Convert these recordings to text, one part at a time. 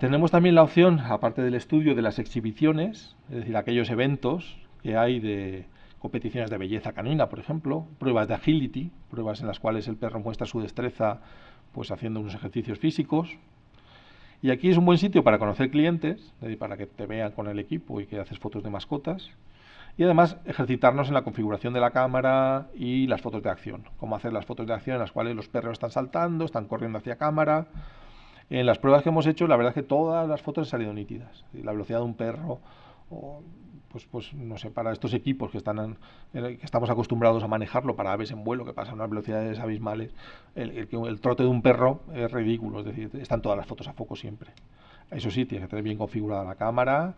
Tenemos también la opción, aparte del estudio de las exhibiciones, es decir, aquellos eventos que hay de competiciones de belleza canina, por ejemplo, pruebas de agility, pruebas en las cuales el perro muestra su destreza pues haciendo unos ejercicios físicos. Y aquí es un buen sitio para conocer clientes, para que te vean con el equipo y que haces fotos de mascotas. Y además ejercitarnos en la configuración de la cámara y las fotos de acción. Cómo hacer las fotos de acción en las cuales los perros están saltando, están corriendo hacia cámara, en las pruebas que hemos hecho, la verdad es que todas las fotos han salido nítidas. La velocidad de un perro, o, pues, pues no sé, para estos equipos que, están, eh, que estamos acostumbrados a manejarlo, para aves en vuelo que pasan a unas velocidades abismales, el, trote de un perro es ridículo. Es decir, están todas las fotos a foco siempre. Eso sí, tienes que tener bien configurada la cámara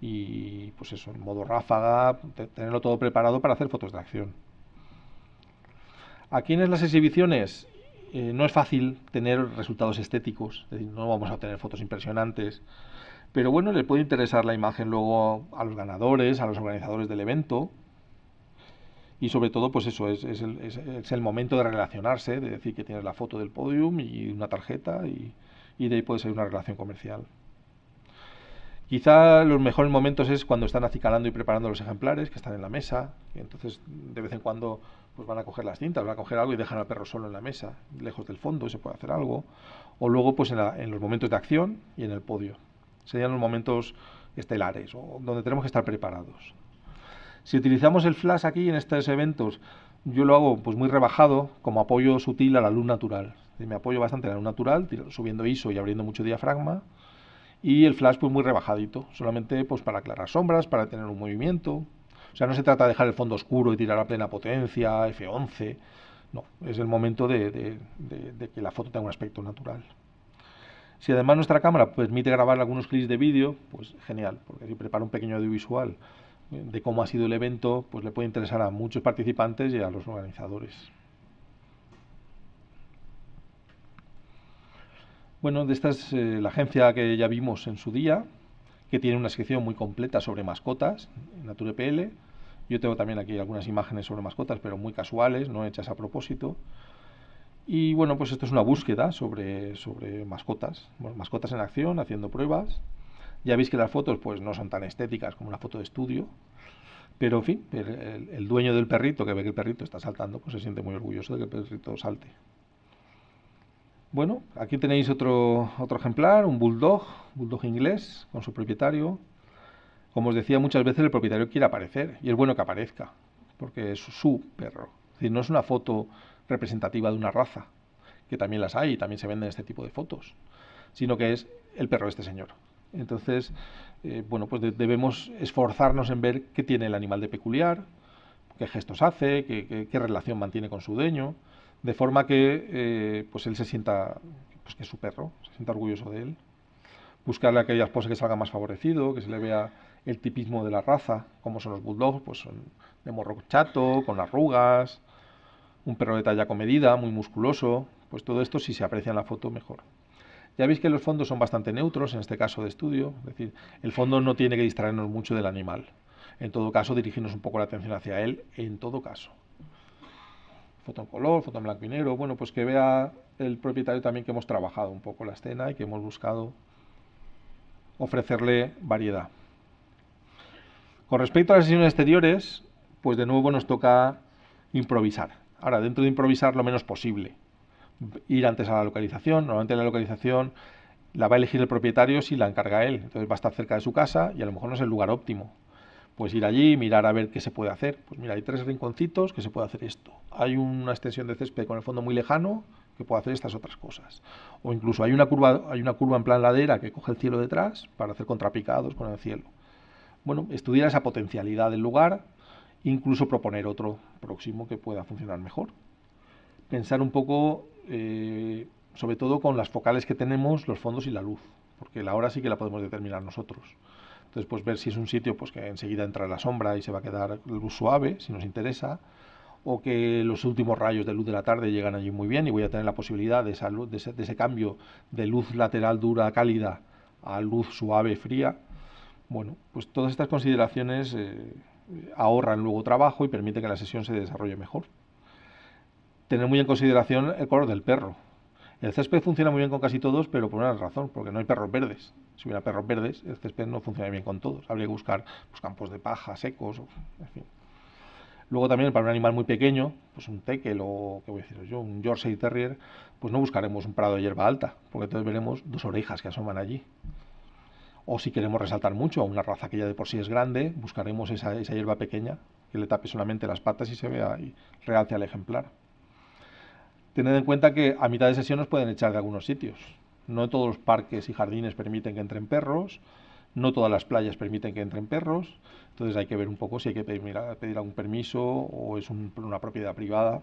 y pues eso, en modo ráfaga, tenerlo todo preparado para hacer fotos de acción. ¿A quiénes las exhibiciones? Eh, no es fácil tener resultados estéticos, es decir, no vamos a tener fotos impresionantes, pero bueno, le puede interesar la imagen luego a los ganadores, a los organizadores del evento, y sobre todo, pues eso, es, el, es, el, momento de relacionarse, de decir que tienes la foto del podium y una tarjeta, y, y de ahí puede ser una relación comercial. Quizá los mejores momentos es cuando están acicalando y preparando los ejemplares, que están en la mesa, y entonces de vez en cuando pues van a coger las cintas, van a coger algo y dejan al perro solo en la mesa, lejos del fondo, y se puede hacer algo. O luego pues en, los momentos de acción y en el podio. Serían los momentos estelares, donde tenemos que estar preparados. Si utilizamos el flash aquí en estos eventos, yo lo hago pues muy rebajado, como apoyo sutil a la luz natural. Me apoyo bastante en la luz natural, subiendo ISO y abriendo mucho diafragma y el flash pues muy rebajadito, solamente pues para aclarar sombras, para tener un movimiento. O sea, no se trata de dejar el fondo oscuro y tirar a plena potencia, F11. No, es el momento de, de que la foto tenga un aspecto natural. Si además nuestra cámara permite grabar algunos clips de vídeo, pues genial, porque si prepara un pequeño audiovisual de cómo ha sido el evento, pues le puede interesar a muchos participantes y a los organizadores. Bueno, de esta es eh, la agencia que ya vimos en su día, que tiene una sección muy completa sobre mascotas, Nature PL. Yo tengo también aquí algunas imágenes sobre mascotas, pero muy casuales, no hechas a propósito. Y bueno, pues esto es una búsqueda sobre, mascotas, mascotas en acción, haciendo pruebas. Ya veis que las fotos pues no son tan estéticas como una foto de estudio, pero en fin, el dueño del perrito que ve que el perrito está saltando, pues se siente muy orgulloso de que el perrito salte. Bueno, aquí tenéis otro, ejemplar, un bulldog, bulldog inglés, con su propietario. Como os decía, muchas veces el propietario quiere aparecer, y es bueno que aparezca, porque es su perro. no es una foto representativa de una raza, que también las hay y también se venden este tipo de fotos, sino que es el perro de este señor. Entonces, eh, bueno, pues debemos esforzarnos en ver qué tiene el animal de peculiar, qué gestos hace, qué relación mantiene con su dueño de forma que eh, pues él se sienta pues que es su perro, se sienta orgulloso de él. Buscarle aquellas aquella que salga más favorecido, que se le vea el tipismo de la raza, como son los bulldogs, pues son de morro chato, con arrugas, un perro de talla comedida, muy musculoso, pues todo esto si se aprecia en la foto mejor. Ya veis que los fondos son bastante neutros en este caso de estudio, es decir, el fondo no tiene que distraernos mucho del animal. En todo caso, dirigirnos un poco la atención hacia él, en todo caso foto en color, foto blanco y negro, bueno, pues que vea el propietario también que hemos trabajado un poco la escena y que hemos buscado ofrecerle variedad. Con respecto a las sesiones exteriores, pues de nuevo nos toca improvisar. Ahora, dentro de improvisar lo menos posible. Ir antes a la localización, normalmente la localización la va a elegir el propietario si la encarga él. Entonces va a estar cerca de su casa y a lo mejor no es el lugar óptimo pues ir allí, y mirar a ver qué se puede hacer. Pues mira, hay tres rinconcitos que se puede hacer esto. Hay una extensión de césped con el fondo muy lejano que puede hacer estas otras cosas. O incluso hay una curva, hay una curva en plan ladera que coge el cielo detrás para hacer contrapicados con el cielo. Bueno, estudiar esa potencialidad del lugar, incluso proponer otro próximo que pueda funcionar mejor. Pensar un poco, eh, sobre todo con las focales que tenemos, los fondos y la luz, porque la hora sí que la podemos determinar nosotros. Entonces, pues ver si es un sitio pues, que enseguida entra la sombra y se va a quedar luz suave, si nos interesa, o que los últimos rayos de luz de la tarde llegan allí muy bien y voy a tener la posibilidad de, de, ese, cambio de luz lateral dura, cálida, a luz suave, fría. Bueno, pues todas estas consideraciones eh, ahorran luego trabajo y permiten que la sesión se desarrolle mejor. Tener muy en consideración el color del perro. El césped funciona muy bien con casi todos, pero por una razón, porque no hay perros verdes si hubiera perros verdes, este césped no funcionaría bien con todos. Habría que buscar pues, campos de paja secos, en fin. Luego también para un animal muy pequeño, pues un tekel o, ¿qué voy a decir yo? Un Yorkshire Terrier, pues no buscaremos un prado de hierba alta, porque entonces veremos dos orejas que asoman allí. O si queremos resaltar mucho a una raza que ya de por sí es grande, buscaremos esa, esa hierba pequeña que le tape solamente las patas y se vea y realce al ejemplar. Tened en cuenta que a mitad de sesión nos pueden echar de algunos sitios. No todos los parques y jardines permiten que entren perros, no todas las playas permiten que entren perros, entonces hay que ver un poco si hay que pedir, algún permiso o es una propiedad privada.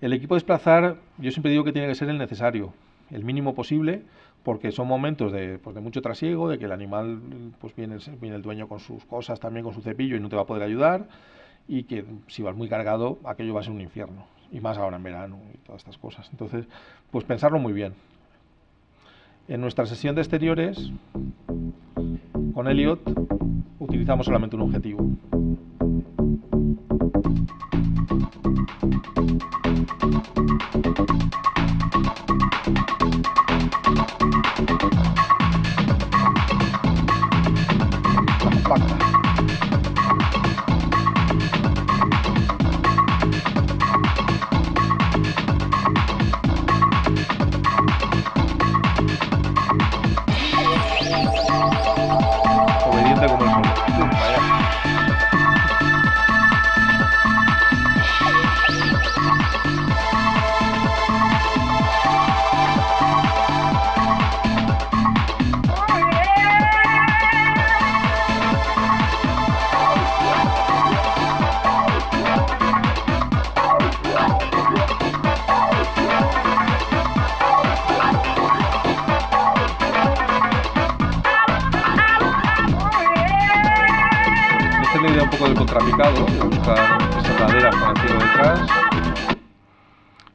El equipo de desplazar, yo siempre digo que tiene que ser el necesario, el mínimo posible, porque son momentos de, pues, de mucho trasiego, de que el animal, pues viene, viene el dueño con sus cosas, también con su cepillo y no te va a poder ayudar, y que si vas muy cargado, aquello va a ser un infierno y más ahora en verano y todas estas cosas. Entonces, pues pensarlo muy bien. En nuestra sesión de exteriores, con Elliot, utilizamos solamente un objetivo,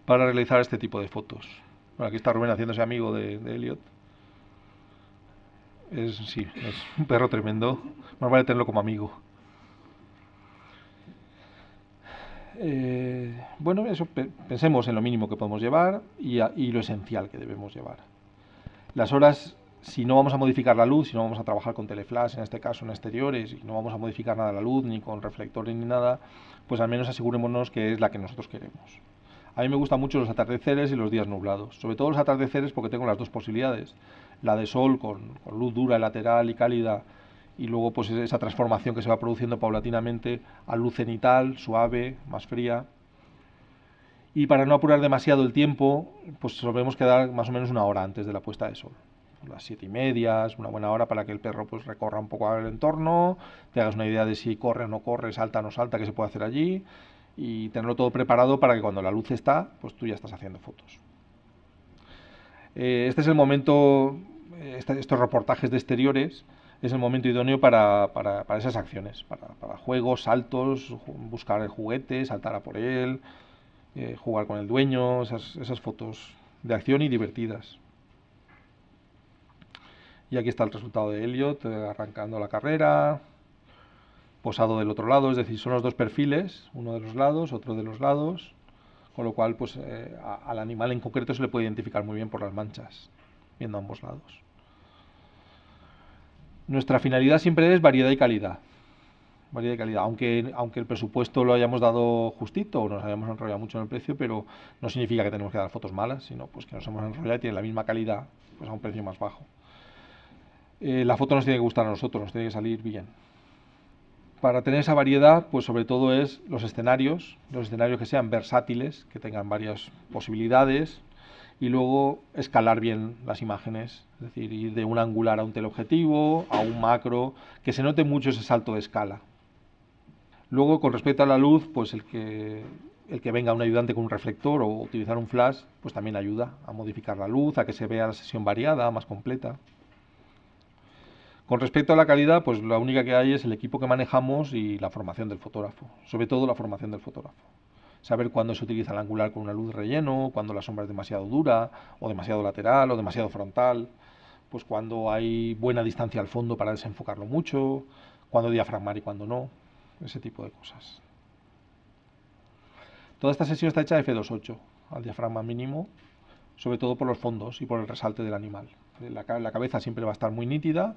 para realizar este tipo de fotos. aquí está Rubén haciéndose amigo de, Elliot. Es, sí, es un perro tremendo. Más vale tenerlo como amigo. Eh, bueno, pensemos en lo mínimo que podemos llevar y, lo esencial que debemos llevar. Las horas, si no vamos a modificar la luz, si no vamos a trabajar con teleflash, en este caso en exteriores, y no vamos a modificar nada la luz, ni con reflectores, ni nada, pues al menos asegurémonos que es la que nosotros queremos. A mí me gustan mucho los atardeceres y los días nublados, sobre todo los atardeceres porque tengo las dos posibilidades, la de sol con, luz dura, lateral y cálida, y luego pues esa transformación que se va produciendo paulatinamente a luz cenital, suave, más fría. Y para no apurar demasiado el tiempo, pues solemos quedar más o menos una hora antes de la puesta de sol. Las siete y media una buena hora para que el perro pues recorra un poco el entorno, te hagas una idea de si corre o no corre, salta o no salta, que se puede hacer allí, y tenerlo todo preparado para que cuando la luz está, pues tú ya estás haciendo fotos. Eh, este es el momento, eh, estos reportajes de exteriores, es el momento idóneo para, esas acciones, para, juegos, saltos, buscar el juguete, saltar a por él, eh, jugar con el dueño, esas, esas fotos de acción y divertidas. Y aquí está el resultado de Elliot arrancando la carrera, posado del otro lado, es decir, son los dos perfiles, uno de los lados, otro de los lados, con lo cual pues, eh, al animal en concreto se le puede identificar muy bien por las manchas, viendo ambos lados. Nuestra finalidad siempre es variedad y calidad. Variedad y calidad, aunque, aunque el presupuesto lo hayamos dado justito o nos hayamos enrollado mucho en el precio, pero no significa que tenemos que dar fotos malas, sino pues que nos hemos enrollado y tienen la misma calidad, pues a un precio más bajo. Eh, la foto nos tiene que gustar a nosotros, nos tiene que salir bien para tener esa variedad, pues sobre todo es los escenarios, los escenarios que sean versátiles, que tengan varias posibilidades, y luego escalar bien las imágenes, es decir, ir de un angular a un teleobjetivo, a un macro, que se note mucho ese salto de escala. Luego, con respecto a la luz, pues el que, el que venga un ayudante con un reflector o utilizar un flash, pues también ayuda a modificar la luz, a que se vea la sesión variada, más completa. Con respecto a la calidad, pues la única que hay es el equipo que manejamos y la formación del fotógrafo, sobre todo la formación del fotógrafo. Saber cuándo se utiliza el angular con una luz relleno, cuándo la sombra es demasiado dura, o demasiado lateral, o demasiado frontal, pues cuando hay buena distancia al fondo para desenfocarlo mucho, cuándo diafragmar y cuándo no, ese tipo de cosas. Toda esta sesión está hecha de F2.8, al diafragma mínimo, sobre todo por los fondos y por el resalte del animal. La, la cabeza siempre va a estar muy nítida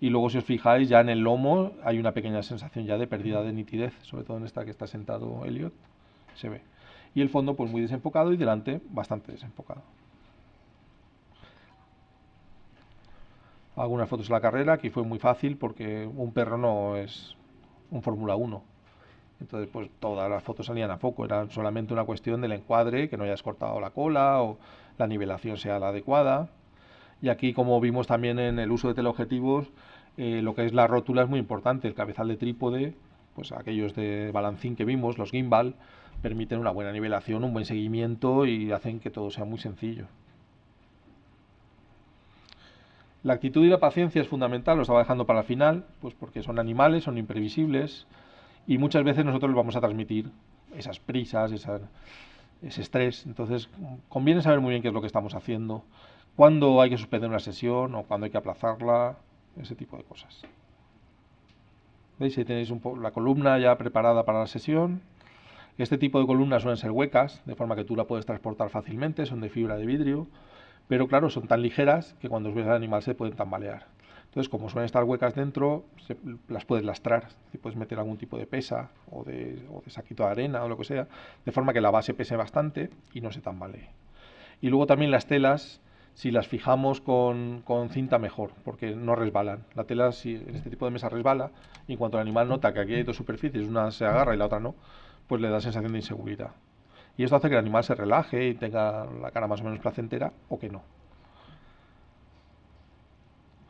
y luego si os fijáis ya en el lomo hay una pequeña sensación ya de pérdida de nitidez, sobre todo en esta que está sentado Elliot, se ve. Y el fondo pues muy desenfocado y delante bastante desenfocado. Algunas fotos de la carrera, aquí fue muy fácil porque un perro no es un Fórmula 1. Entonces, pues todas las fotos salían a foco, era solamente una cuestión del encuadre, que no hayas cortado la cola o la nivelación sea la adecuada. Y aquí, como vimos también en el uso de teleobjetivos, eh, lo que es la rótula es muy importante. El cabezal de trípode, pues aquellos de balancín que vimos, los gimbal, permiten una buena nivelación, un buen seguimiento y hacen que todo sea muy sencillo. La actitud y la paciencia es fundamental, lo estaba dejando para el final, pues porque son animales, son imprevisibles y muchas veces nosotros vamos a transmitir esas prisas, ese estrés. Entonces conviene saber muy bien qué es lo que estamos haciendo cuándo hay que suspender una sesión o cuando hay que aplazarla, ese tipo de cosas. ¿Veis? Ahí tenéis la columna ya preparada para la sesión. Este tipo de columnas suelen ser huecas, de forma que tú la puedes transportar fácilmente, son de fibra de vidrio, pero claro, son tan ligeras que cuando subes al animal se pueden tambalear. Entonces, como suelen estar huecas dentro, las puedes lastrar, puedes meter algún tipo de pesa o de, o de saquito de arena o lo que sea, de forma que la base pese bastante y no se tambalee. Y luego también las telas si las fijamos con, cinta mejor, porque no resbalan. La tela si en este tipo de mesa resbala y en cuanto el animal nota que aquí hay dos superficies, una se agarra y la otra no, pues le da sensación de inseguridad. Y esto hace que el animal se relaje y tenga la cara más o menos placentera o que no.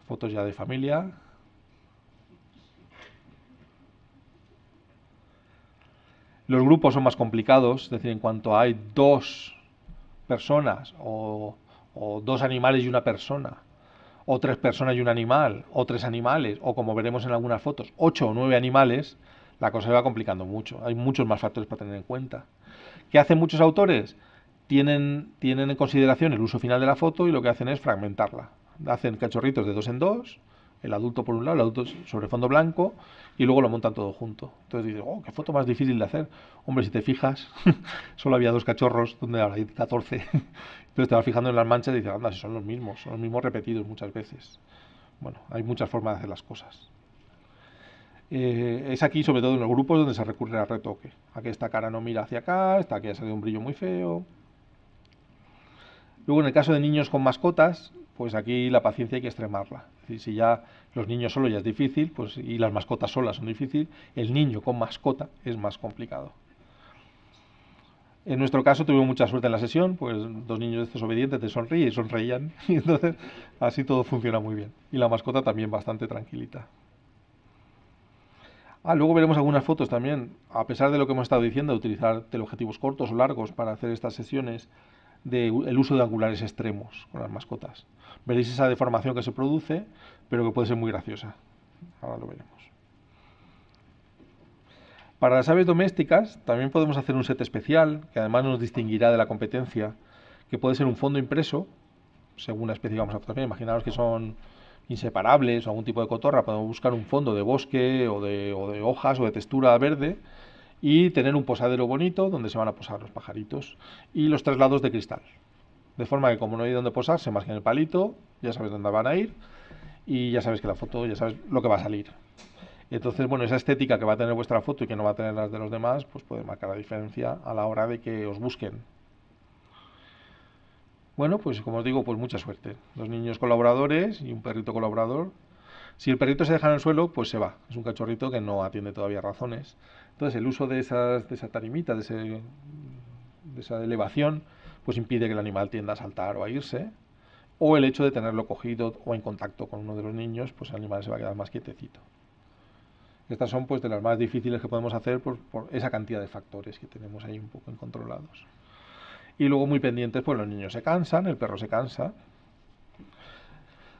Fotos ya de familia. Los grupos son más complicados, es decir, en cuanto hay dos personas o o dos animales y una persona, o tres personas y un animal, o tres animales, o como veremos en algunas fotos, ocho o nueve animales, la cosa se va complicando mucho. Hay muchos más factores para tener en cuenta. ¿Qué hacen muchos autores? Tienen, tienen en consideración el uso final de la foto y lo que hacen es fragmentarla. Hacen cachorritos de dos en dos, el adulto por un lado, el adulto sobre fondo blanco, y luego lo montan todo junto. Entonces dices, oh, qué foto más difícil de hacer. Hombre, si te fijas, solo había dos cachorros, donde ahora hay 14. Entonces te vas fijando en las manchas y dices, anda, si son los mismos, son los mismos repetidos muchas veces. Bueno, hay muchas formas de hacer las cosas. Eh, es aquí, sobre todo en los grupos, donde se recurre al retoque. A esta cara no mira hacia acá, esta que ha salido un brillo muy feo. Luego, en el caso de niños con mascotas, pues aquí la paciencia hay que extremarla. Si, ya los niños solos ya es difícil, pues y las mascotas solas son difíciles, el niño con mascota es más complicado. En nuestro caso tuvimos mucha suerte en la sesión, pues dos niños desobedientes te sonríen y sonreían, y entonces así todo funciona muy bien. Y la mascota también bastante tranquilita. Ah, luego veremos algunas fotos también. A pesar de lo que hemos estado diciendo, de utilizar teleobjetivos cortos o largos para hacer estas sesiones del uso de angulares extremos con las mascotas. Veréis esa deformación que se produce, pero que puede ser muy graciosa. Ahora lo veremos. Para las aves domésticas también podemos hacer un set especial, que además nos distinguirá de la competencia, que puede ser un fondo impreso, según la especie que vamos a Imaginaos que son inseparables o algún tipo de cotorra, podemos buscar un fondo de bosque o de hojas o de textura verde y tener un posadero bonito donde se van a posar los pajaritos y los traslados de cristal. De forma que como no hay donde posarse más que el palito, ya sabes dónde van a ir y ya sabes que la foto, ya sabes lo que va a salir. Entonces, bueno, esa estética que va a tener vuestra foto y que no va a tener las de los demás, pues puede marcar la diferencia a la hora de que os busquen. Bueno, pues como os digo, pues mucha suerte. Dos niños colaboradores y un perrito colaborador si el perrito se deja en el suelo, pues se va. Es un cachorrito que no atiende todavía razones. Entonces el uso de, esa tarimita, de, esa elevación, pues impide que el animal tienda a saltar o a irse. O el hecho de tenerlo cogido o en contacto con uno de los niños, pues el animal se va a quedar más quietecito. Estas son pues de las más difíciles que podemos hacer por, por esa cantidad de factores que tenemos ahí un poco incontrolados. Y luego muy pendientes, pues los niños se cansan, el perro se cansa,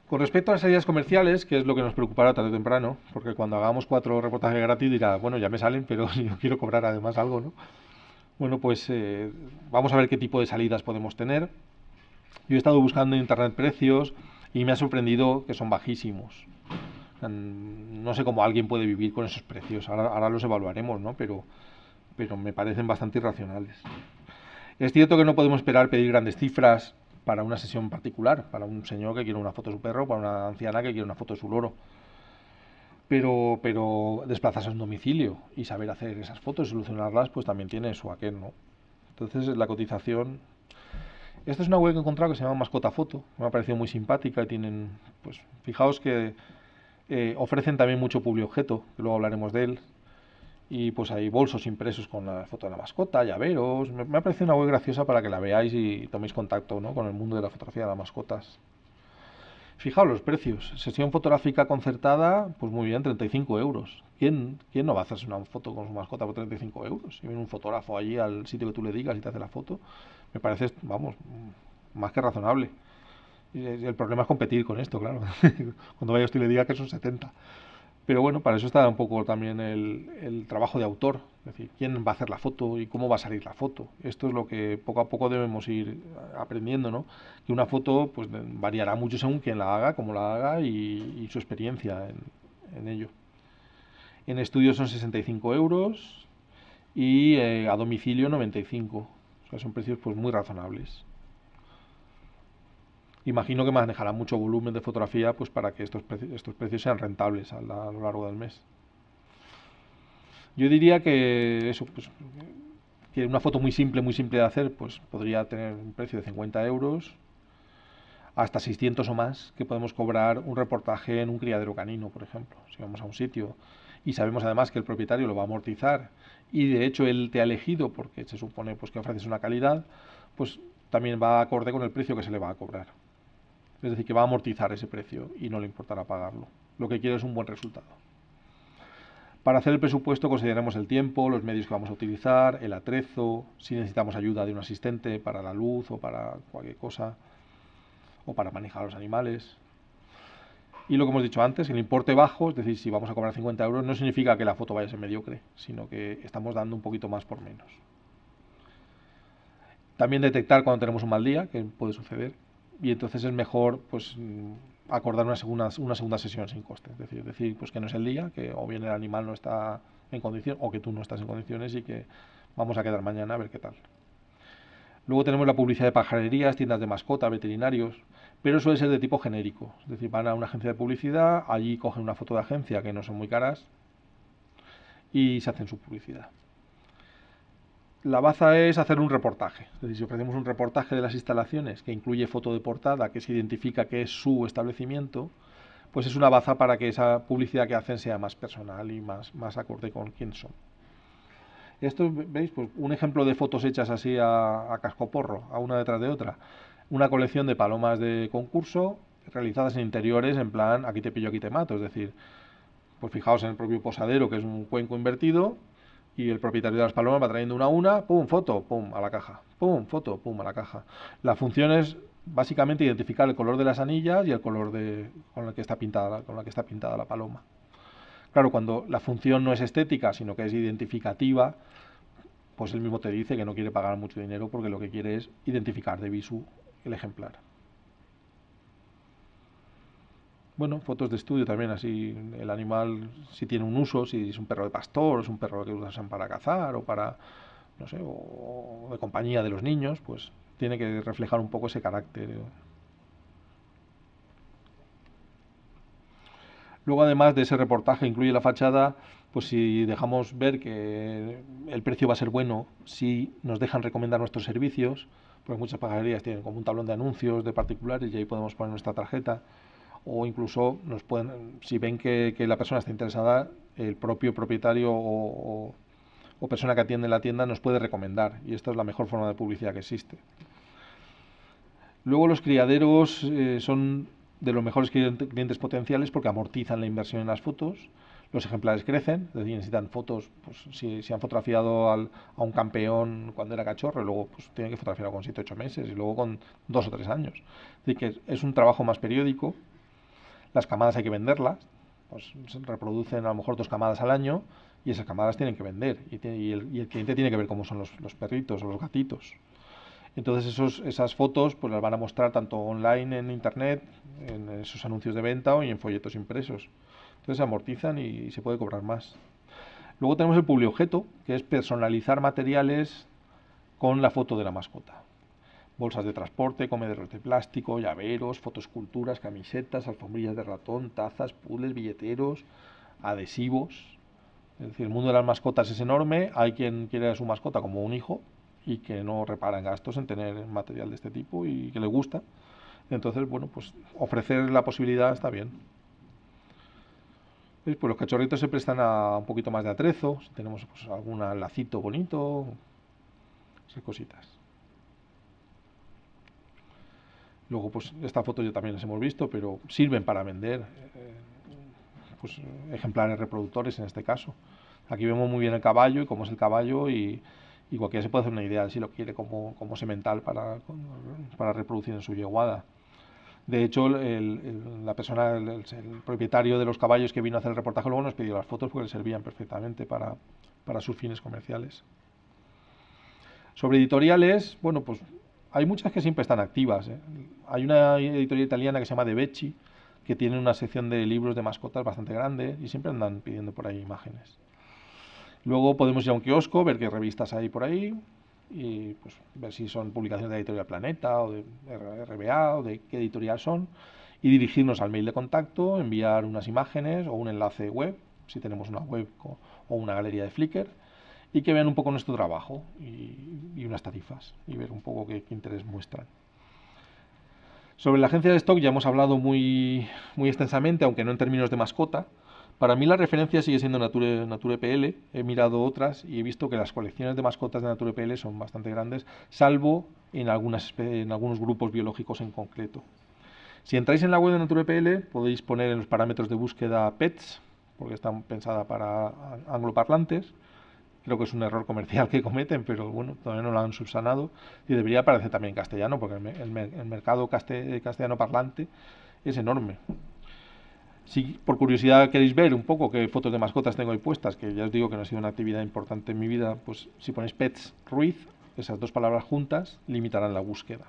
con respecto a las salidas comerciales, que es lo que nos preocupará tarde o temprano, porque cuando hagamos cuatro reportajes gratis dirá, bueno, ya me salen, pero no quiero cobrar además algo, ¿no? Bueno, pues eh, vamos a ver qué tipo de salidas podemos tener. Yo he estado buscando en internet precios y me ha sorprendido que son bajísimos. No sé cómo alguien puede vivir con esos precios, ahora, los evaluaremos, ¿no? Pero, pero me parecen bastante irracionales. Es cierto que no podemos esperar pedir grandes cifras para una sesión particular, para un señor que quiere una foto de su perro, para una anciana que quiere una foto de su loro. Pero, pero desplazarse a un domicilio y saber hacer esas fotos y solucionarlas, pues también tiene su aquel, ¿no? Entonces la cotización... Esta es una web que he encontrado que se llama Mascota Foto, me ha parecido muy simpática y tienen, pues fijaos que eh, ofrecen también mucho objeto, que luego hablaremos de él, y pues hay bolsos impresos con la foto de la mascota, llaveros. Me, me ha parecido una web graciosa para que la veáis y toméis contacto ¿no? con el mundo de la fotografía de las mascotas. Fijaos los precios. Sesión fotográfica concertada, pues muy bien, 35 euros. ¿Quién, ¿Quién no va a hacerse una foto con su mascota por 35 euros? Si viene un fotógrafo allí al sitio que tú le digas y te hace la foto, me parece, vamos, más que razonable. Y El problema es competir con esto, claro. Cuando vaya usted y le diga que son 70. Pero bueno, para eso está un poco también el, trabajo de autor, es decir, quién va a hacer la foto y cómo va a salir la foto. Esto es lo que poco a poco debemos ir aprendiendo, ¿no? Que una foto pues variará mucho según quién la haga, cómo la haga y, su experiencia en, ello. En estudio son 65 euros y eh, a domicilio 95. O sea, son precios pues muy razonables imagino que manejará mucho volumen de fotografía pues para que estos, precios, estos precios sean rentables a, lo largo del mes. Yo diría que eso, pues, que una foto muy simple, muy simple de hacer, pues podría tener un precio de 50 euros, hasta 600 o más, que podemos cobrar un reportaje en un criadero canino, por ejemplo, si vamos a un sitio y sabemos además que el propietario lo va a amortizar y de hecho él te ha elegido porque se supone pues que ofreces una calidad, pues también va acorde con el precio que se le va a cobrar. Es decir, que va a amortizar ese precio y no le importará pagarlo. Lo que quiere es un buen resultado. Para hacer el presupuesto consideremos el tiempo, los medios que vamos a utilizar, el atrezo, si necesitamos ayuda de un asistente para la luz o para cualquier cosa, o para manejar a los animales. Y lo que hemos dicho antes, el importe bajo, es decir, si vamos a cobrar 50 euros, no significa que la foto vaya a ser mediocre, sino que estamos dando un poquito más por menos. También detectar cuando tenemos un mal día, que puede suceder, y entonces es mejor pues mm, acordar una segunda, una segunda sesión sin coste. Es decir, decir pues que no es el día, que o bien el animal no está en condición o que tú no estás en condiciones y que vamos a quedar mañana a ver qué tal. Luego tenemos la publicidad de pajarerías, tiendas de mascota, veterinarios, pero suele ser de tipo genérico. Es decir, van a una agencia de publicidad, allí cogen una foto de agencia que no son muy caras y se hacen su publicidad la baza es hacer un reportaje. Es decir, si ofrecemos un reportaje de las instalaciones que incluye foto de portada, que se identifica que es su establecimiento, pues es una baza para que esa publicidad que hacen sea más personal y más, acorde con quién son. Esto, veis, pues un ejemplo de fotos hechas así a, a cascoporro, a una detrás de otra. Una colección de palomas de concurso realizadas en interiores en plan aquí te pillo, aquí te mato. Es decir, pues fijaos en el propio posadero, que es un cuenco invertido, y el propietario de las palomas va trayendo una a una, pum, foto, pum, a la caja, pum, foto, pum, a la caja. La función es básicamente identificar el color de las anillas y el color de, con, el que está pintada, con la que está pintada la paloma. Claro, cuando la función no es estética, sino que es identificativa, pues él mismo te dice que no quiere pagar mucho dinero porque lo que quiere es identificar de visu el ejemplar. bueno, fotos de estudio también, así el animal, si tiene un uso, si es un perro de pastor, es un perro que usan para cazar o para, no sé, o de compañía de los niños, pues tiene que reflejar un poco ese carácter. Luego, además de ese reportaje, incluye la fachada, pues si dejamos ver que el precio va a ser bueno, si nos dejan recomendar nuestros servicios, porque muchas pajarerías tienen como un tablón de anuncios de particulares y ahí podemos poner nuestra tarjeta o incluso nos pueden, si ven que, la persona está interesada, el propio propietario o, persona que atiende la tienda nos puede recomendar. Y esta es la mejor forma de publicidad que existe. Luego los criaderos eh, son de los mejores clientes potenciales porque amortizan la inversión en las fotos. Los ejemplares crecen, necesitan fotos. Pues, si, han fotografiado a un campeón cuando era cachorro, luego pues, tienen que fotografiarlo con 7-8 meses y luego con 2 o 3 años. Es que es un trabajo más periódico las camadas hay que venderlas, pues se reproducen a lo mejor dos camadas al año y esas camadas tienen que vender y, el, cliente tiene que ver cómo son los, perritos o los gatitos. Entonces esos, esas fotos pues las van a mostrar tanto online en internet, en esos anuncios de venta o en folletos impresos. Entonces se amortizan y, se puede cobrar más. Luego tenemos el objeto, que es personalizar materiales con la foto de la mascota bolsas de transporte, comederos de plástico, llaveros, fotosculturas, camisetas, alfombrillas de ratón, tazas, puzzles, billeteros, adhesivos. Es decir, el mundo de las mascotas es enorme, hay quien quiere a su mascota como un hijo y que no reparan gastos en tener material de este tipo y que le gusta. Entonces, bueno, pues ofrecer la posibilidad está bien. Pues los cachorritos se prestan a un poquito más de atrezo, Si tenemos pues, algún lacito bonito, esas cositas. Luego, pues esta foto yo también las hemos visto, pero sirven para vender eh, pues, ejemplares reproductores en este caso. Aquí vemos muy bien el caballo y cómo es el caballo y, y cualquiera se puede hacer una idea de si lo quiere como, como semental para, para reproducir en su yeguada. De hecho, el, la persona, el, propietario de los caballos que vino a hacer el reportaje luego nos pidió las fotos porque le servían perfectamente para, para sus fines comerciales. Sobre editoriales, bueno, pues hay muchas que siempre están activas. ¿eh? Hay una editorial italiana que se llama De Becci, que tiene una sección de libros de mascotas bastante grande y siempre andan pidiendo por ahí imágenes. Luego podemos ir a un kiosco, ver qué revistas hay por ahí y pues, ver si son publicaciones de Editorial Planeta o de RBA o de qué editorial son y dirigirnos al mail de contacto, enviar unas imágenes o un enlace web, si tenemos una web o una galería de Flickr y que vean un poco nuestro trabajo y, unas tarifas y ver un poco qué, interés muestran. Sobre la agencia de stock ya hemos hablado muy, muy extensamente, aunque no en términos de mascota. Para mí la referencia sigue siendo Nature, Nature He mirado otras y he visto que las colecciones de mascotas de Nature PL son bastante grandes, salvo en, algunas, en algunos grupos biológicos en concreto. Si entráis en la web de Nature PL, podéis poner en los parámetros de búsqueda pets, porque está pensada para angloparlantes, creo que es un error comercial que cometen, pero bueno, todavía no lo han subsanado y debería aparecer también en castellano, porque el, mercado castellano parlante es enorme. Si por curiosidad queréis ver un poco qué fotos de mascotas tengo ahí puestas, que ya os digo que no ha sido una actividad importante en mi vida, pues si ponéis Pets Ruiz, esas dos palabras juntas limitarán la búsqueda.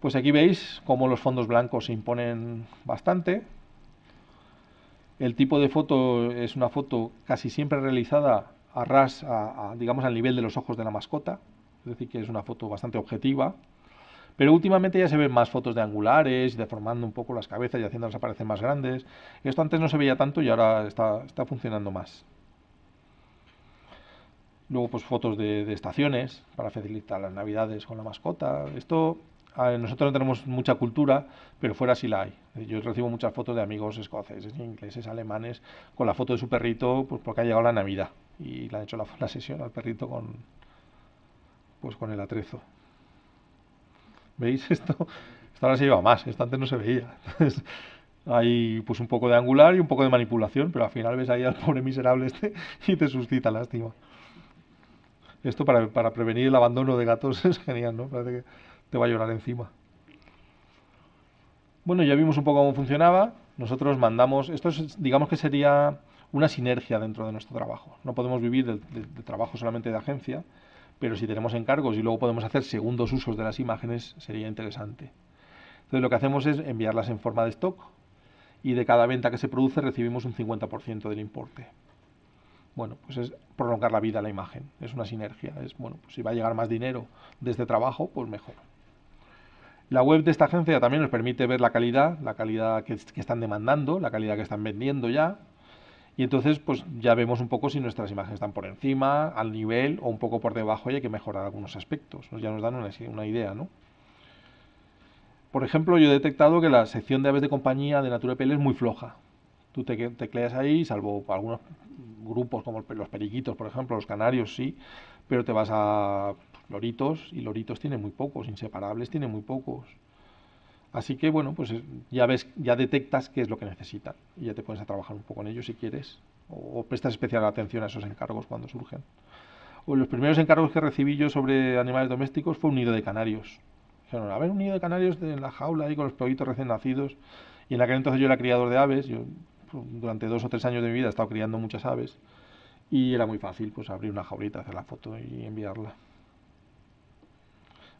Pues aquí veis cómo los fondos blancos se imponen bastante, el tipo de foto es una foto casi siempre realizada a ras, digamos al nivel de los ojos de la mascota, es decir, que es una foto bastante objetiva. Pero últimamente ya se ven más fotos de angulares, deformando un poco las cabezas y haciéndolas aparecer más grandes. Esto antes no se veía tanto y ahora está, funcionando más. Luego, pues fotos de, de estaciones para facilitar las navidades con la mascota. Esto nosotros no tenemos mucha cultura, pero fuera sí la hay. Yo recibo muchas fotos de amigos escoceses, ingleses, alemanes, con la foto de su perrito, pues porque ha llegado la Navidad y le han hecho la, sesión al perrito con, pues con el atrezo. ¿Veis esto? esto ahora se lleva más, esta antes no se veía. hay pues un poco de angular y un poco de manipulación, pero al final ves ahí al pobre miserable este y te suscita lástima. Esto para, para prevenir el abandono de gatos es genial, ¿no? Parece que te va a llorar encima. Bueno, ya vimos un poco cómo funcionaba. Nosotros mandamos, esto es, digamos que sería una sinergia dentro de nuestro trabajo. No podemos vivir de, trabajo solamente de agencia, pero si tenemos encargos y luego podemos hacer segundos usos de las imágenes, sería interesante. Entonces lo que hacemos es enviarlas en forma de stock y de cada venta que se produce recibimos un 50% del importe. Bueno, pues es prolongar la vida a la imagen, es una sinergia, es bueno, pues si va a llegar más dinero desde trabajo, pues mejor. La web de esta agencia también nos permite ver la calidad, la calidad que, están demandando, la calidad que están vendiendo ya. Y entonces, pues ya vemos un poco si nuestras imágenes están por encima, al nivel o un poco por debajo y hay que mejorar algunos aspectos. Ya nos dan una, idea, ¿no? Por ejemplo, yo he detectado que la sección de aves de compañía de NaturePL es muy floja. Tú te tecleas ahí, salvo algunos grupos como los periquitos, por ejemplo, los canarios, sí, pero te vas a Loritos, y loritos tiene muy pocos, inseparables tiene muy pocos. Así que bueno, pues eh, ya ves, ya detectas qué es lo que necesitan y ya te pones a trabajar un poco en ellos si quieres o, prestas especial atención a esos encargos cuando surgen. O los primeros encargos que recibí yo sobre animales domésticos fue un nido de canarios. Dijeron, a ver, un nido de canarios en la jaula ahí con los pollitos recién nacidos. Y en aquel entonces yo era criador de aves, yo pues, durante dos o tres años de mi vida he estado criando muchas aves y era muy fácil pues abrir una jaulita, hacer la foto y enviarla.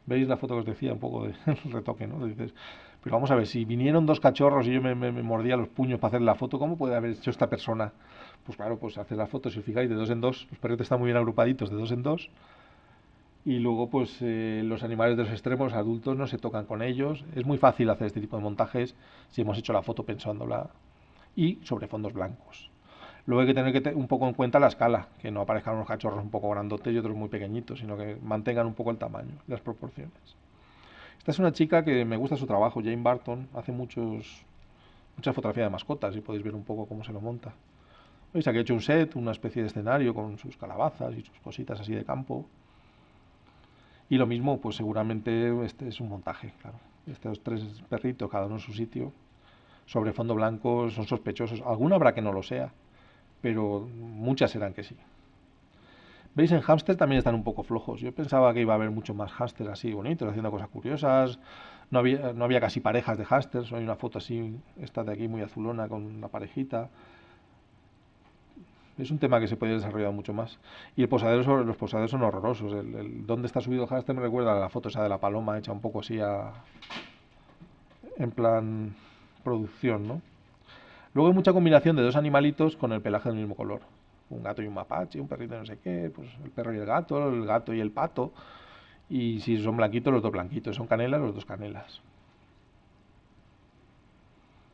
Veis la foto que os decía, un poco de retoque, ¿no? Dices, pero vamos a ver, si vinieron dos cachorros y yo me, mordía los puños para hacer la foto, ¿cómo puede haber hecho esta persona? Pues claro, pues hacer la foto, si os fijáis, de dos en dos, los perretes están muy bien agrupaditos, de dos en dos. Y luego, pues eh, los animales de los extremos adultos no se tocan con ellos. Es muy fácil hacer este tipo de montajes si hemos hecho la foto pensándola. Y sobre fondos blancos. Luego hay que tener un poco en cuenta la escala, que no aparezcan unos cachorros un poco grandotes y otros muy pequeñitos, sino que mantengan un poco el tamaño, las proporciones. Esta es una chica que me gusta su trabajo, Jane Barton, hace muchos, muchas fotografías de mascotas y podéis ver un poco cómo se lo monta. Veis, aquí ha hecho un set, una especie de escenario con sus calabazas y sus cositas así de campo. Y lo mismo, pues seguramente este es un montaje, claro. Estos tres perritos, cada uno en su sitio, sobre fondo blanco, son sospechosos. Alguno habrá que no lo sea, pero muchas eran que sí. ¿Veis? En hámster también están un poco flojos. Yo pensaba que iba a haber mucho más hámster así bonitos, haciendo cosas curiosas. No había, no había casi parejas de hámsters. Hay una foto así, esta de aquí muy azulona, con la parejita. Es un tema que se puede desarrollar mucho más. Y el posadero los posaderos son horrorosos. El, dónde está subido el hámster me recuerda a la foto esa de la paloma hecha un poco así en plan producción, ¿no? Luego hay mucha combinación de dos animalitos con el pelaje del mismo color. Un gato y un mapache, un perrito y no sé qué, pues el perro y el gato, el gato y el pato. Y si son blanquitos, los dos blanquitos. Son canelas, los dos canelas.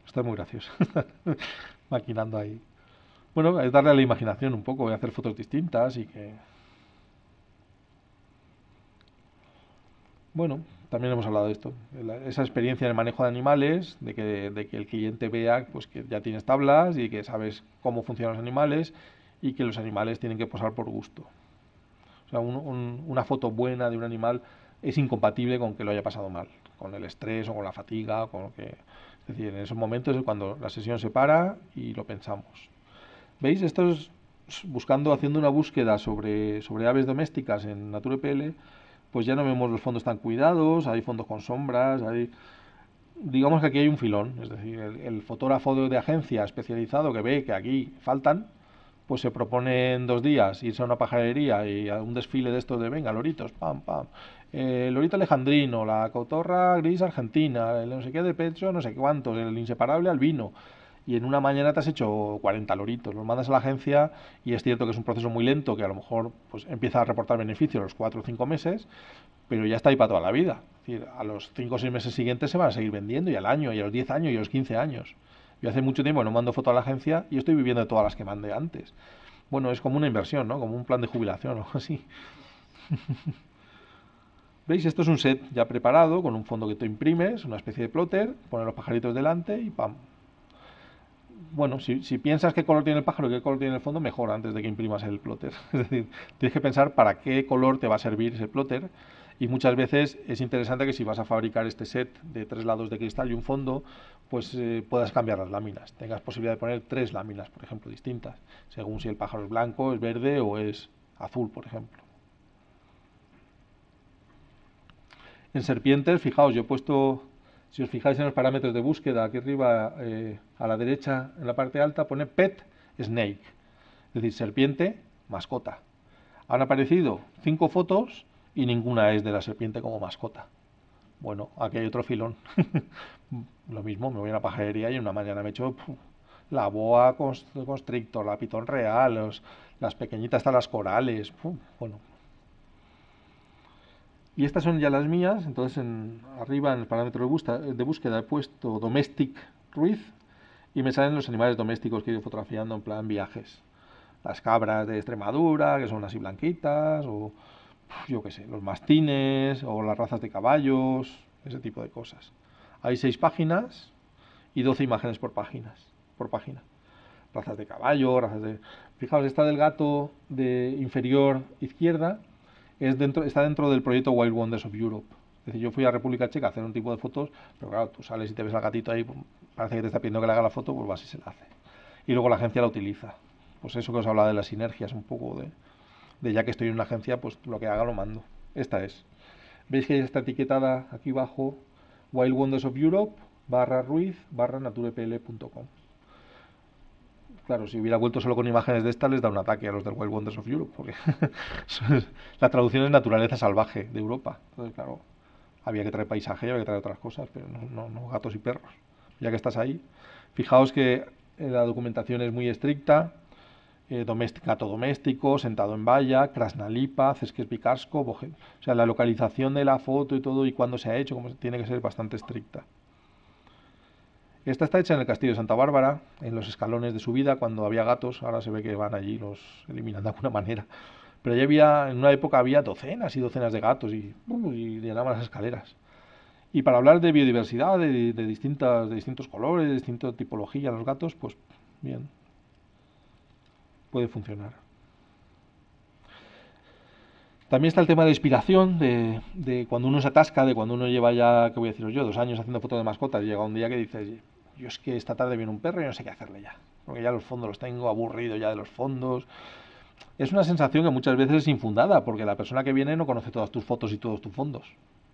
Está muy gracioso. Maquinando ahí. Bueno, es darle a la imaginación un poco, voy eh, a hacer fotos distintas y que... Bueno, también hemos hablado de esto, esa experiencia en el manejo de animales, de que, el cliente vea pues, que ya tienes tablas y que sabes cómo funcionan los animales y que los animales tienen que posar por gusto. O sea, una foto buena de un animal es incompatible con que lo haya pasado mal, con el estrés o con la fatiga, con lo que... Es decir, en esos momentos es cuando la sesión se para y lo pensamos. ¿Veis? Esto es buscando, haciendo una búsqueda sobre, sobre aves domésticas en NaturePL, pues ya no vemos los fondos tan cuidados, hay fondos con sombras, hay... Digamos que aquí hay un filón, es decir, el, fotógrafo de, agencia especializado que ve que aquí faltan, pues se propone en dos días irse a una pajarería y a un desfile de estos de venga, loritos, pam, pam, eh, el lorito alejandrino, la cotorra gris argentina, el no sé qué de pecho, no sé cuántos, el inseparable albino, y en una mañana te has hecho 40 loritos. Los mandas a la agencia y es cierto que es un proceso muy lento que a lo mejor pues, empieza a reportar beneficios los 4 o 5 meses, pero ya está ahí para toda la vida. a los 5 o 6 meses siguientes se van a seguir vendiendo y al año, y a los 10 años, y a los 15 años. Yo hace mucho tiempo no mando foto a la agencia y estoy viviendo de todas las que mandé antes. Bueno, es como una inversión, ¿no? Como un plan de jubilación o algo así. ¿Veis? Esto es un set ya preparado con un fondo que tú imprimes, una especie de plotter, poner los pajaritos delante y ¡pam! bueno, si, piensas qué color tiene el pájaro y qué color tiene el fondo, mejor antes de que imprimas el plotter. Es decir, tienes que pensar para qué color te va a servir ese plotter. Y muchas veces es interesante que si vas a fabricar este set de tres lados de cristal y un fondo, pues eh, puedas cambiar las láminas. Tengas posibilidad de poner tres láminas, por ejemplo, distintas, según si el pájaro es blanco, es verde o es azul, por ejemplo. En serpientes, fijaos, yo he puesto si os fijáis en los parámetros de búsqueda, aquí arriba eh, a la derecha, en la parte alta, pone pet snake, es decir, serpiente mascota. Han aparecido cinco fotos y ninguna es de la serpiente como mascota. Bueno, aquí hay otro filón. Lo mismo, me voy a la pajarería y una mañana me echo la boa constrictor, la pitón real, las pequeñitas las corales. bueno, y estas son ya las mías, entonces arriba en el parámetro de, búsqueda he puesto domestic Ruiz y me salen los animales domésticos que he ido fotografiando en plan viajes. Las cabras de Extremadura, que son así blanquitas, o yo qué sé, los mastines, o las razas de caballos, ese tipo de cosas. Hay seis páginas y 12 imágenes por, páginas, por página. Razas de caballo, razas de... Fijaos, esta del gato de inferior izquierda dentro, está dentro del proyecto Wild Wonders of Europe. Es decir, yo fui a República Checa a hacer un tipo de fotos, pero claro, tú sales y te ves la gatito ahí, pues, parece que te está pidiendo que le haga la foto, pues vas y se la hace. Y luego la agencia la utiliza. Pues eso que os hablaba de las sinergias, un poco de, de ya que estoy en una agencia, pues lo que haga lo mando. Esta es. Veis que ya está etiquetada aquí abajo Wild Wonders of Europe barra ruiz barra naturepl.com. Claro, si hubiera vuelto solo con imágenes de estas, les da un ataque a los del Wild Wonders of Europe, porque la traducción es naturaleza salvaje de Europa. Entonces, claro, había que traer paisaje, había que traer otras cosas, pero no, no, gatos y perros. Ya que estás ahí, fijaos que eh, la documentación es muy estricta. gato eh, doméstico, sentado en valla, Krasnalipa, Cesques Picasso, o sea, la localización de la foto y todo y cuándo se ha hecho, como tiene que ser bastante estricta. Esta está hecha en el castillo de Santa Bárbara, en los escalones de su vida cuando había gatos, ahora se ve que van allí, los eliminan de alguna manera. Pero ya había, en una época había docenas y docenas de gatos y, llenaban las escaleras. Y para hablar de biodiversidad, de, de, distintas, de distintos colores, de tipología los gatos, pues bien, puede funcionar. También está el tema de inspiración, de, de, cuando uno se atasca, de cuando uno lleva ya, que voy a deciros yo? Dos años haciendo fotos de mascotas y llega un día que dices, yo es que esta tarde viene un perro y no sé qué hacerle ya, porque ya los fondos los tengo aburrido ya de los fondos. Es una sensación que muchas veces es infundada, porque la persona que viene no conoce todas tus fotos y todos tus fondos,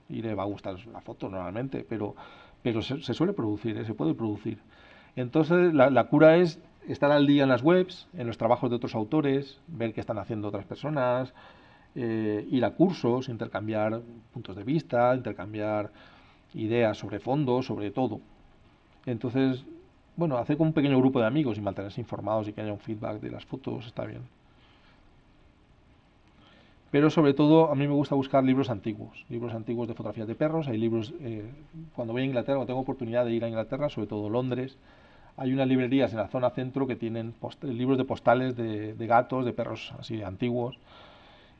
y le va a gustar la foto normalmente, pero, pero se, suele producir, ¿eh? se puede producir. Entonces, la, cura es estar al día en las webs, en los trabajos de otros autores, ver qué están haciendo otras personas, eh, ir a cursos, intercambiar puntos de vista, intercambiar ideas sobre fondos, sobre todo. Entonces, bueno, hacer con un pequeño grupo de amigos y mantenerse informados y que haya un feedback de las fotos está bien. Pero sobre todo a mí me gusta buscar libros antiguos, libros antiguos de fotografías de perros. Hay libros, eh, cuando voy a Inglaterra, cuando tengo oportunidad de ir a Inglaterra, sobre todo Londres, hay unas librerías en la zona centro que tienen libros de postales de, gatos, de perros así antiguos.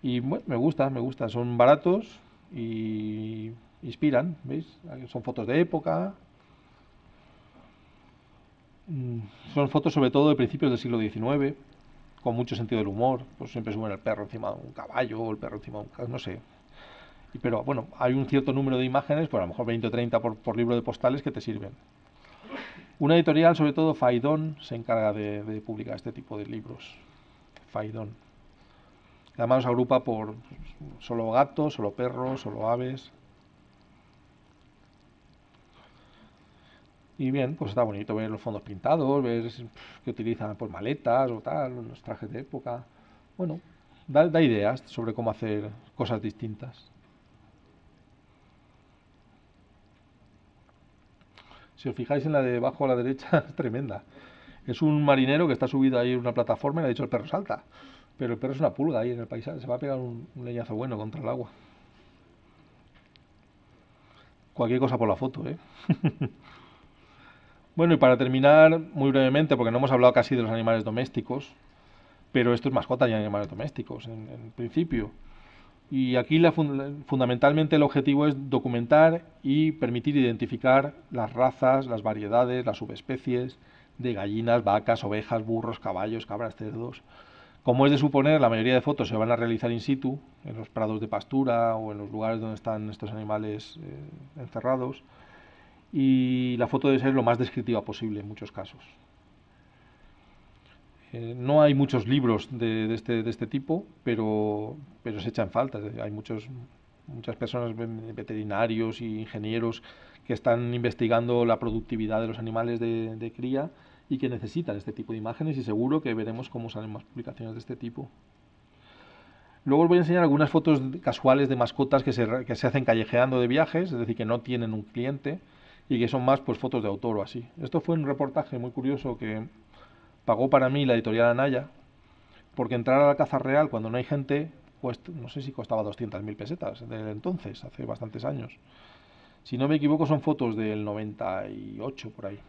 Y me gusta, me gusta. Son baratos y inspiran, ¿veis? Son fotos de época, Mm, son fotos sobre todo de principios del siglo XIX, con mucho sentido del humor, pues siempre suben el perro encima de un caballo, o el perro encima de un no sé. Pero bueno, hay un cierto número de imágenes, por pues a lo mejor 20 o 30 por, libro de postales que te sirven. Una editorial, sobre todo Faidón, se encarga de, publicar este tipo de libros. Faidón. Además los agrupa por pues, solo gatos, solo perros, solo aves. Y bien, pues está bonito ver los fondos pintados, ver que utilizan por maletas o tal, los trajes de época. Bueno, da, ideas sobre cómo hacer cosas distintas. Si os fijáis en la de abajo a la derecha, es tremenda. Es un marinero que está subido ahí en una plataforma y le ha dicho el perro salta. Pero el perro es una pulga ahí en el paisaje, se va a pegar un, un leñazo bueno contra el agua. Cualquier cosa por la foto, ¿eh? Bueno, y para terminar, muy brevemente, porque no hemos hablado casi de los animales domésticos, pero esto es mascota y animales domésticos, en, principio. Y aquí fundamentalmente el objetivo es documentar y permitir identificar las razas, las variedades, las subespecies de gallinas, vacas, ovejas, burros, caballos, cabras, cerdos. Como es de suponer, la mayoría de fotos se van a realizar in situ, en los prados de pastura o en los lugares donde están estos animales eh, encerrados y la foto debe ser lo más descriptiva posible en muchos casos. Eh, no hay muchos libros de, este, este, tipo, pero, se echan falta. Hay muchos, muchas personas, veterinarios e ingenieros, que están investigando la productividad de los animales de, cría y que necesitan este tipo de imágenes y seguro que veremos cómo salen más publicaciones de este tipo. Luego os voy a enseñar algunas fotos casuales de mascotas que se, que se, hacen callejeando de viajes, es decir, que no tienen un cliente y que son más pues fotos de autor o así. Esto fue un reportaje muy curioso que pagó para mí la editorial Anaya, porque entrar a la caza real cuando no hay gente, pues no sé si costaba 200.000 pesetas desde entonces, hace bastantes años. Si no me equivoco son fotos del 98 por ahí.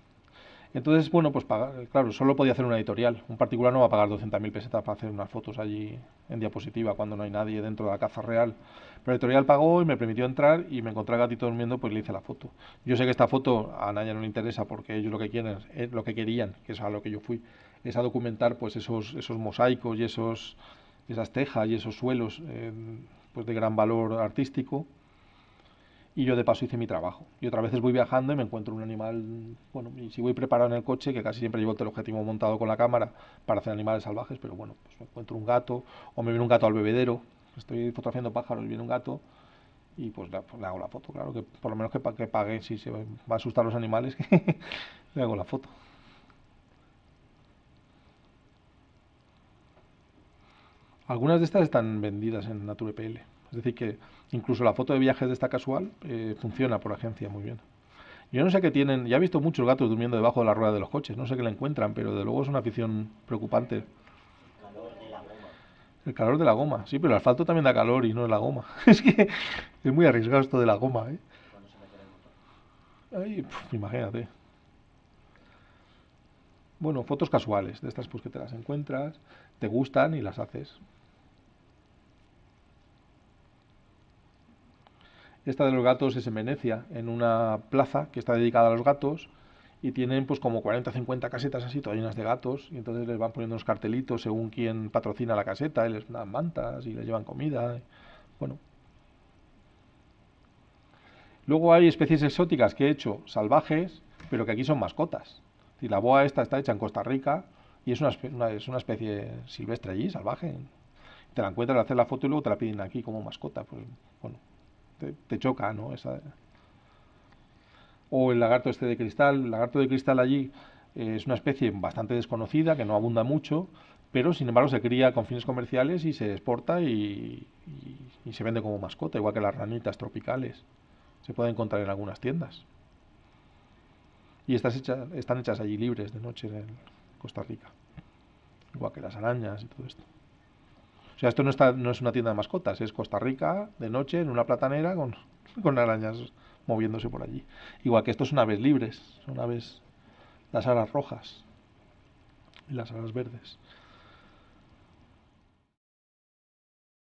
Entonces, bueno, pues claro, solo podía hacer una editorial. Un particular no va a pagar 200.000 pesetas para hacer unas fotos allí en diapositiva cuando no hay nadie dentro de la caza real. Pero la editorial pagó y me permitió entrar y me encontré al gatito durmiendo, pues le hice la foto. Yo sé que esta foto a Naya no le interesa porque ellos lo que quieren, es eh, lo que querían, que es a lo que yo fui, es a documentar pues esos, esos mosaicos y esos, esas tejas y esos suelos eh, pues de gran valor artístico y yo de paso hice mi trabajo. Y otras veces voy viajando y me encuentro un animal, bueno, y si voy preparado en el coche, que casi siempre llevo el objetivo montado con la cámara para hacer animales salvajes, pero bueno, pues me encuentro un gato, o me viene un gato al bebedero, estoy fotografiando pájaros y viene un gato, y pues, pues le hago la foto, claro, que por lo menos que, que pague, si se va a asustar los animales, que le hago la foto. Algunas de estas están vendidas en NaturePL. Es decir, que incluso la foto de viajes de esta casual eh, funciona por agencia muy bien. Yo no sé qué tienen, ya he visto muchos gatos durmiendo debajo de la rueda de los coches, no sé qué la encuentran, pero de luego es una afición preocupante. El calor de la goma. El calor de la goma, sí, pero el asfalto también da calor y no es la goma. es que es muy arriesgado esto de la goma, ¿eh? imagínate. Bueno, fotos casuales, de estas pues que te las encuentras, te gustan y las haces. Esta de los gatos es en Venecia, en una plaza que está dedicada a los gatos y tienen pues como 40 50 casetas así todas llenas de gatos y entonces les van poniendo unos cartelitos según quién patrocina la caseta y les dan mantas y les llevan comida. Bueno, Luego hay especies exóticas que he hecho salvajes, pero que aquí son mascotas. la boa esta está hecha en Costa Rica y es una, es una especie silvestre allí, salvaje. Te la encuentras, hacer haces la foto y luego te la piden aquí como mascota. Pues bueno, te, choca, ¿no? O el lagarto este de cristal, el lagarto de cristal allí eh, es una especie bastante desconocida, que no abunda mucho, pero sin embargo se cría con fines comerciales y se exporta y, se vende como mascota, igual que las ranitas tropicales. Se puede encontrar en algunas tiendas. Y estas hechas, están hechas allí libres de noche en Costa Rica, igual que las arañas y todo esto. O sea, esto no, está, no es una tienda de mascotas, es Costa Rica de noche en una platanera con, arañas moviéndose por allí. Igual que estos son aves libres, son aves las alas rojas y las alas verdes.